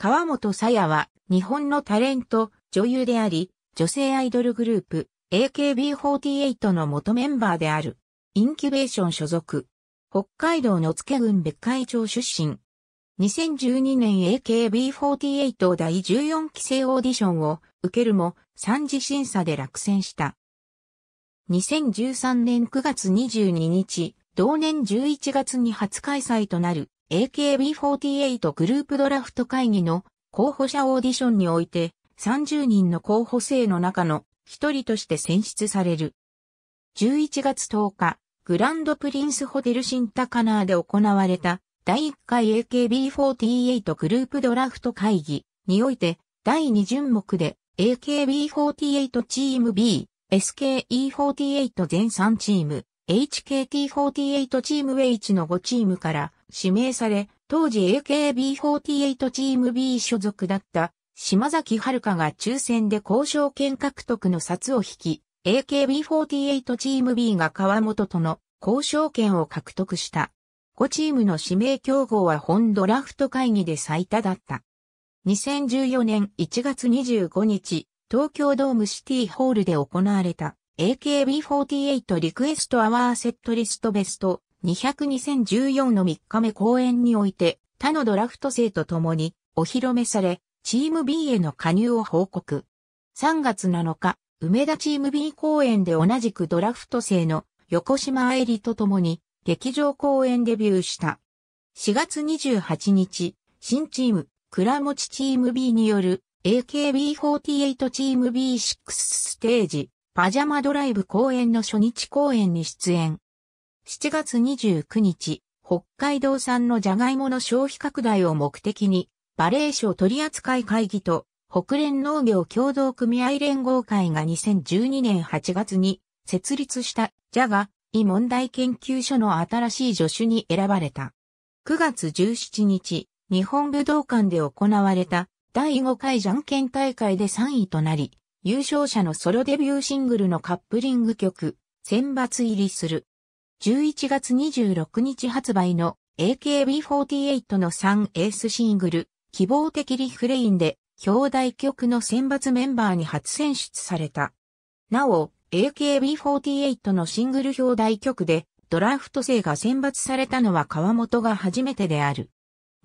川本さやは日本のタレント、女優であり、女性アイドルグループ AKB48 の元メンバーである。インキュベーション所属。北海道の付郡別海町出身。2012年 AKB48 第14期生オーディションを受けるも3次審査で落選した。2013年9月22日、同年11月に初開催となる AKB48 グループドラフト会議の候補者オーディションにおいて30人の候補生の中の1人として選出される。11月10日、グランドプリンスホテル新高輪で行われた第1回 AKB48 グループドラフト会議において第2順目で AKB48 チーム B、SKE48 全3チーム、HKT48 チーム H の5チームから指名され、当時 AKB48 チーム B 所属だった島崎遥が抽選で交渉権獲得の札を引き、AKB48 チーム B が川本との交渉権を獲得した。5チームの指名競合は本ドラフト会議で最多だった。2014年1月25日、東京ドームシティホールで行われた AKB48 リクエストアワーセットリストベスト200-2014の3日目公演において、他のドラフト生と共にお披露目され、チーム B への加入を報告。3月7日、梅田チーム B 公演で同じくドラフト生の横島愛理と共に劇場公演デビューした。4月28日、新チーム、倉持チーム B による AKB48 チーム B6 ステージ、パジャマドライブ公演の初日公演に出演。7月29日、北海道産のジャガイモの消費拡大を目的に、バレー賞取扱会議と、北連農業協同組合連合会が2012年8月に設立したジャガイ問題研究所の新しい助手に選ばれた。9月17日、日本武道館で行われた第5回じゃんけん大会で3位となり、優勝者のソロデビューシングルのカップリング曲、選抜入りする。11月26日発売の AKB48 の3エースシングル、希望的リフレインで、表題曲の選抜メンバーに初選出された。なお、AKB48 のシングル表題曲で、ドラフト生が選抜されたのは川本が初めてである。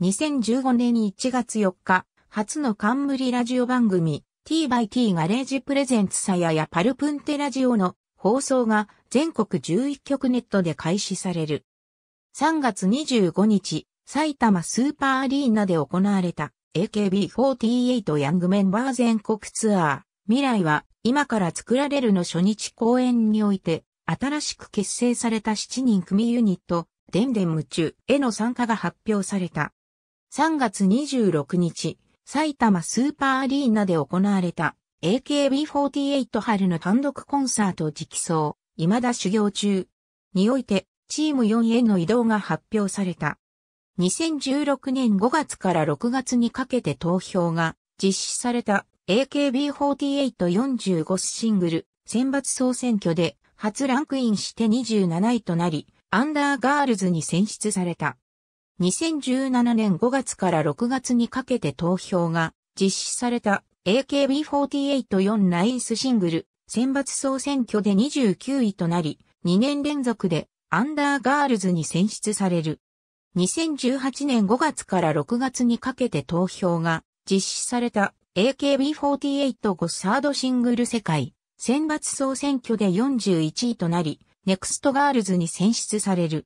2015年1月4日、初の冠ラジオ番組、t by t ガレージプレゼンツさややパルプンテラジオの放送が全国11局ネットで開始される。3月25日、埼玉スーパーアリーナで行われた AKB48 ヤングメンバー全国ツアー、未来は今から作られるの初日公演において、新しく結成された7人組ユニット、でんでん夢中への参加が発表された。3月26日、埼玉スーパーアリーナで行われた AKB48 春の単独コンサート直送、未だ修行中。において、チーム4への移動が発表された。2016年5月から6月にかけて投票が実施された AKB4845 シングル選抜総選挙で初ランクインして27位となり、アンダーガールズに選出された。2017年5月から6月にかけて投票が実施された AKB48 ナインスシングル選抜総選挙で29位となり、2年連続でアンダーガールズに選出される。2018年5月から6月にかけて投票が実施された AKB48 5サードシングル世界選抜総選挙で41位となり、ネクストガールズに選出される。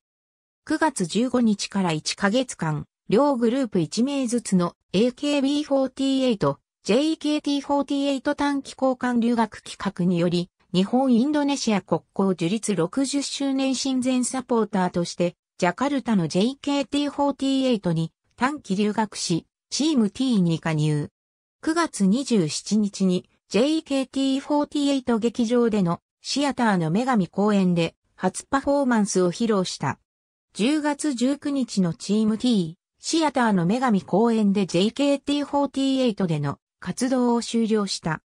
9月15日から1ヶ月間、両グループ1名ずつの AKB48 j k t 4 8短期交換留学企画により、日本インドネシア国交樹立60周年親善サポーターとして、ジャカルタの JKT48 に短期留学し、チーム T に加入。9月27日に JKT48 劇場でのシアターの女神公演で初パフォーマンスを披露した。10月19日のチーム T、シアターの女神公演で JKT48 での活動を終了した。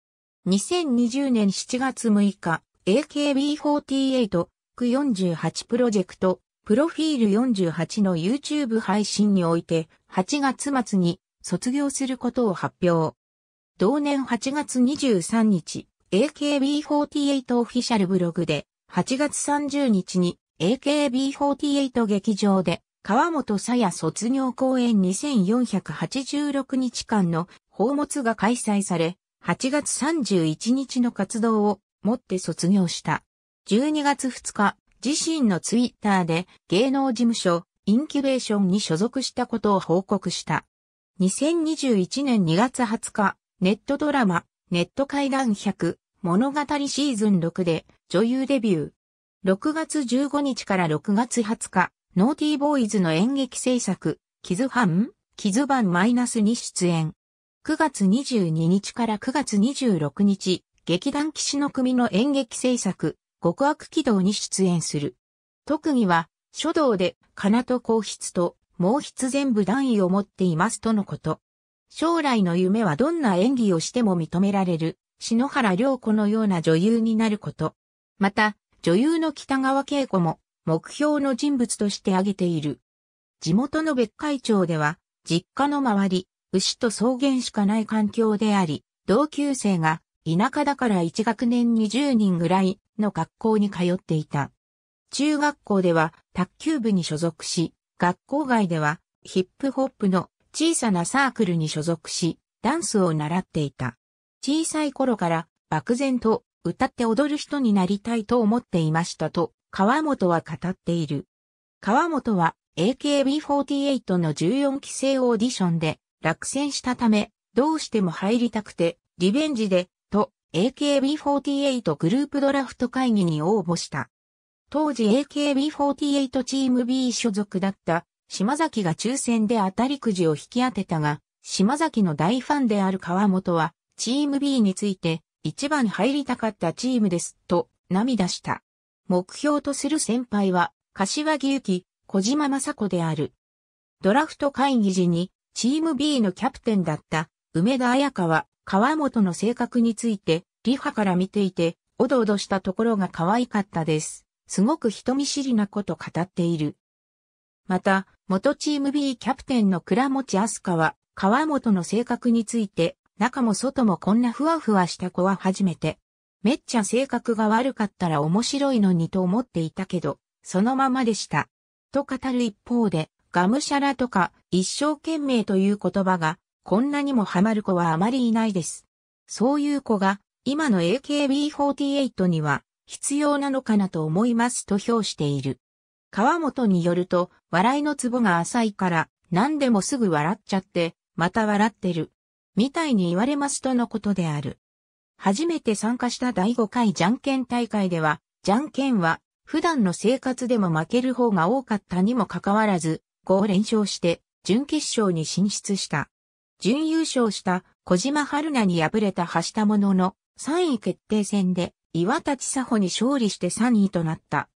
2020年7月6日、AKB48、48プロジェクト、プロフィール48の YouTube 配信において、8月末に卒業することを発表。同年8月23日、AKB48 オフィシャルブログで、8月30日に AKB48 劇場で、川本さや卒業公演2486日間の宝物が開催され、8月31日の活動をもって卒業した。12月2日、自身のツイッターで芸能事務所、インキュベーションに所属したことを報告した。2021年2月20日、ネットドラマ、ネット階段100、物語シーズン6で女優デビュー。6月15日から6月20日、ノーティーボーイズの演劇制作、キズハンキズバンマイナスに出演。9月22日から9月26日、劇団騎士の組の演劇制作、極悪軌道に出演する。特技は、書道で、かなと皇室と、毛筆全部段位を持っていますとのこと。将来の夢はどんな演技をしても認められる、篠原涼子のような女優になること。また、女優の北川景子も、目標の人物として挙げている。地元の別海町では、実家の周り、牛と草原しかない環境であり、同級生が田舎だから1学年20人ぐらいの学校に通っていた。中学校では卓球部に所属し、学校外ではヒップホップの小さなサークルに所属し、ダンスを習っていた。小さい頃から漠然と歌って踊る人になりたいと思っていましたと、川本は語っている。川本は AKB48 の14期生オーディションで落選したため、どうしても入りたくて、リベンジで、と、AKB48 グループドラフト会議に応募した。当時 AKB48 チーム B 所属だった島崎が抽選で当たりくじを引き当てたが、島崎の大ファンである川本は、チーム B について、一番入りたかったチームです、と、涙した。目標とする先輩は、柏木由紀、小島雅子である。ドラフト会議時に、チーム B のキャプテンだった梅田彩香は川本の性格についてリハから見ていておどおどしたところが可愛かったです。すごく人見知りなこと語っている。また、元チーム B キャプテンの倉持明日香は、川本の性格について、中も外もこんなふわふわした子は初めて。めっちゃ性格が悪かったら面白いのにと思っていたけど、そのままでした。と語る一方で、がむしゃらとか一生懸命という言葉が、こんなにもハマる子はあまりいないです。そういう子が、今の AKB48 には、必要なのかなと思いますと評している。川本によると、笑いのツボが浅いから、何でもすぐ笑っちゃって、また笑ってる。みたいに言われますとのことである。初めて参加した第5回じゃんけん大会では、じゃんけんは、普段の生活でも負ける方が多かったにもかかわらず、5連勝して、準決勝に進出した。準優勝した小島春菜に敗れた橋田ものの3位決定戦で岩立佐穂に勝利して3位となった。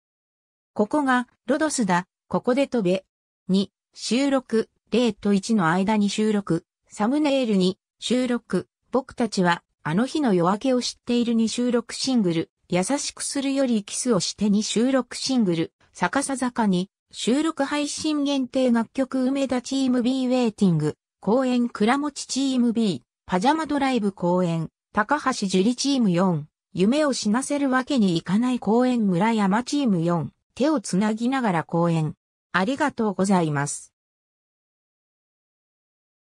ここがロドスだ、ここで飛べ。2、収録、0と1の間に収録、サムネイルに収録、僕たちはあの日の夜明けを知っているに収録シングル、優しくするよりキスをしてに収録シングル、逆さ坂に収録配信限定楽曲梅田チーム B ウェイティング、公演倉持チーム B、パジャマドライブ公演、高橋樹里チーム4、夢を死なせるわけにいかない公演村山チーム4、手をつなぎながら公演。ありがとうございます。